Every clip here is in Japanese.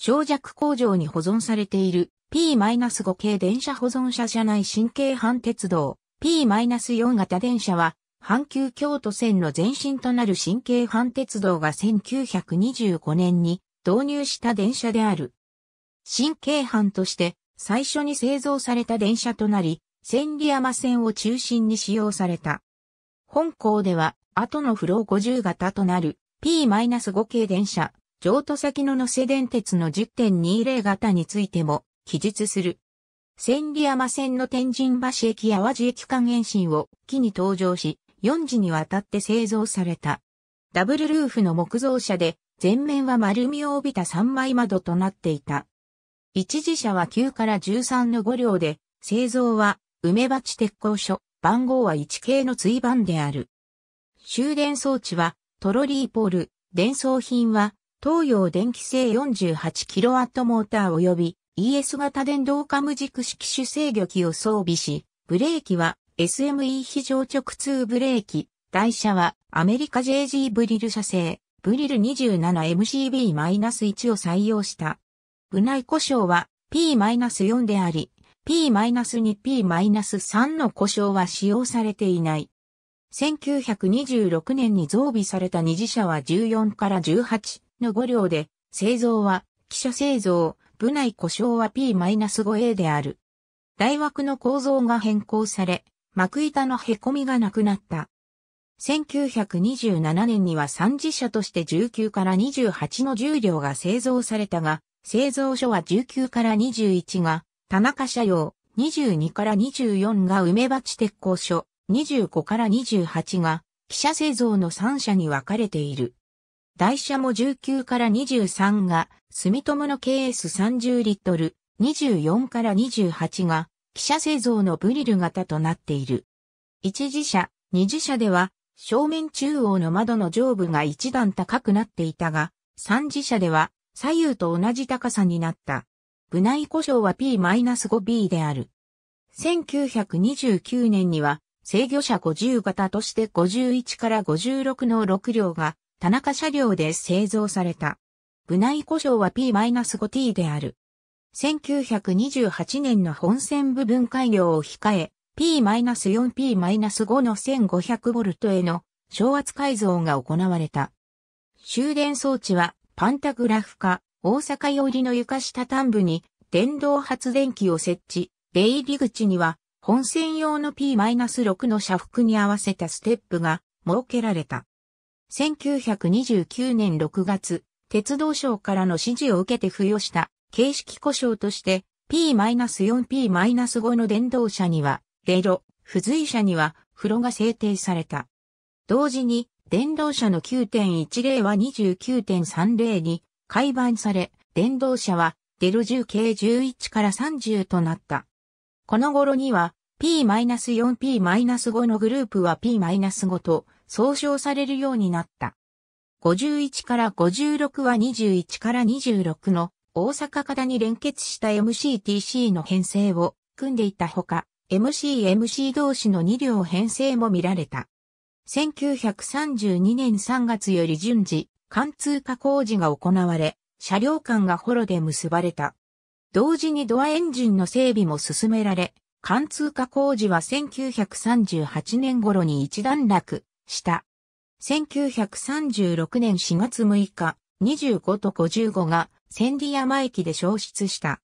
小弱工場に保存されている P-5 系電車保存車車内神経阪鉄道 P-4 型電車は阪急京都線の前身となる神経阪鉄道が1925年に導入した電車である。神経阪として最初に製造された電車となり、千里山線を中心に使用された。本校では後のフロー50型となる P-5 系電車譲渡先の乗せ電鉄の10.20型についても記述する。千里山線の天神橋駅淡路駅間延伸を機に登場し、4時にわたって製造された。ダブルルーフの木造車で、前面は丸みを帯びた3枚窓となっていた。一時車は9から13の5両で、製造は梅鉢鉄工所、番号は1系の追番である。終電装置はトロリーポール、伝送品は東洋電気製 48kW モーター及び ES 型電動カム軸式主制御機を装備し、ブレーキは SME 非常直通ブレーキ、台車はアメリカ JG ブリル社製、ブリル 27MCB-1 を採用した。部内故障は P-4 であり、P-2、P-3 の故障は使用されていない。1926年に増備された二次車は14から18、の5両で、製造は、汽車製造、部内故障は P-5A である。大枠の構造が変更され、幕板の凹みがなくなった。1927年には3次車として19から28の10両が製造されたが、製造所は19から21が、田中車用、22から24が梅鉢鉄工所、25から28が、汽車製造の3社に分かれている。台車も19から23が、住友の KS30 リットル、24から28が、汽車製造のブリル型となっている。一次車、二次車では、正面中央の窓の上部が一段高くなっていたが、三次車では左右と同じ高さになった。部内故障は P-5B である。1929年には制御車50型として51から56の6両が田中車両で製造された。部内故障は P-5T である。1928年の本線部分改良を控え、P-4P-5 の 1500V への昇圧改造が行われた。終電装置はパンタグラフ化、大阪寄りの床下端部に電動発電機を設置、出入り口には本線用の P-6 の車幅に合わせたステップが設けられた。1929年6月、鉄道省からの指示を受けて付与した形式故障として P-4P-5 の電動車には、レロ、付随車には、風呂が制定された。同時に、電動車の9.10は29.30に改版され、電動車はデロ10系11から30となった。この頃には P-4P-5 のグループは P-5 と総称されるようになった。51から56は21から26の大阪方に連結した MCTC の編成を組んでいたほか、MCMC MC 同士の2両編成も見られた。1932年3月より順次、貫通化工事が行われ、車両間がホロで結ばれた。同時にドアエンジンの整備も進められ、貫通化工事は1938年頃に一段落した。1936年4月6日、25と55が千里山駅で消失した。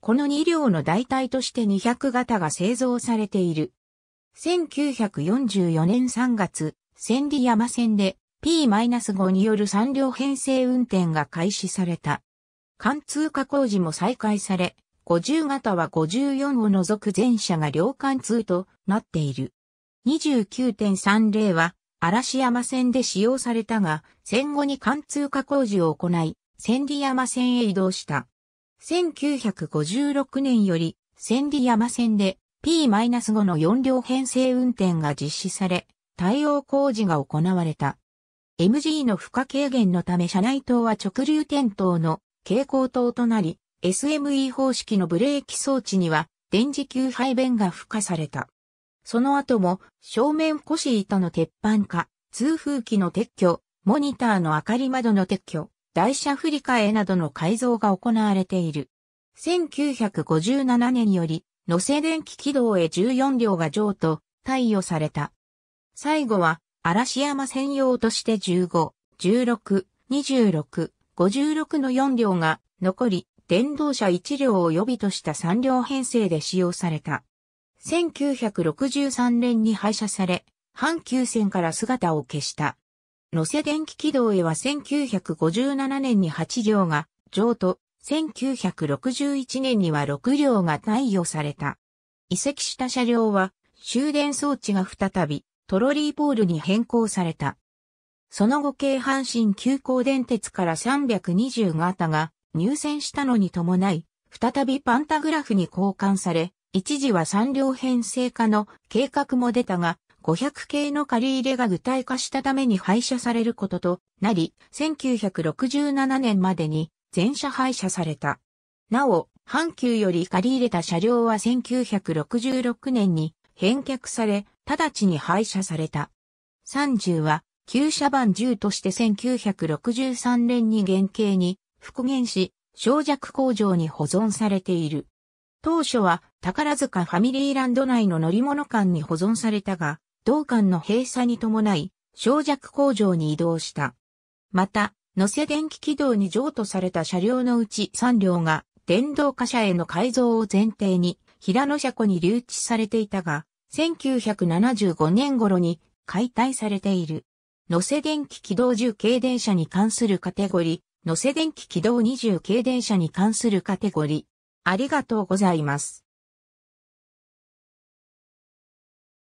この2両の代替として200型が製造されている。1944年3月、千里山線で P-5 による3両編成運転が開始された。貫通加工時も再開され、50型は54を除く全車が両貫通となっている。29.30は嵐山線で使用されたが、戦後に貫通化工事を行い、千里山線へ移動した。1956年より、千里山線で P-5 の4両編成運転が実施され、対応工事が行われた。MG の負荷軽減のため車内灯は直流点灯の蛍光灯となり、SME 方式のブレーキ装置には電磁球配弁が付加された。その後も正面腰板の鉄板化、通風機の撤去、モニターの明かり窓の撤去、台車振り替えなどの改造が行われている。1957年より、乗せ電気軌道へ14両が譲渡、貸与された。最後は、嵐山専用として15、16、26、56の4両が、残り、電動車1両を予備とした3両編成で使用された。1963年に廃車され、阪急線から姿を消した。野瀬電気軌道へは1957年に8両が譲渡、1961年には6両が貸与された。移籍した車両は終電装置が再びトロリーポールに変更された。その後京阪神急行電鉄から320型が入線したのに伴い、再びパンタグラフに交換され、一時は3両編成化の計画も出たが、500系の借り入れが具体化したために廃車されることとなり、1967年までに全車廃車された。なお、阪急より借り入れた車両は1966年に返却され、直ちに廃車された。30は、旧車番10として1963年に原型に復元し、小弱工場に保存されている。当初は宝塚ファミリーランド内の乗り物館に保存されたが、同館の閉鎖に伴い、小弱工場に移動した。また、乗せ電気軌道に譲渡された車両のうち3両が電動貨車への改造を前提に平野車庫に留置されていたが、1975年頃に解体されている。乗せ電気軌道10軽電車に関するカテゴリー、乗せ電気軌道20軽電車に関するカテゴリありがとうございます。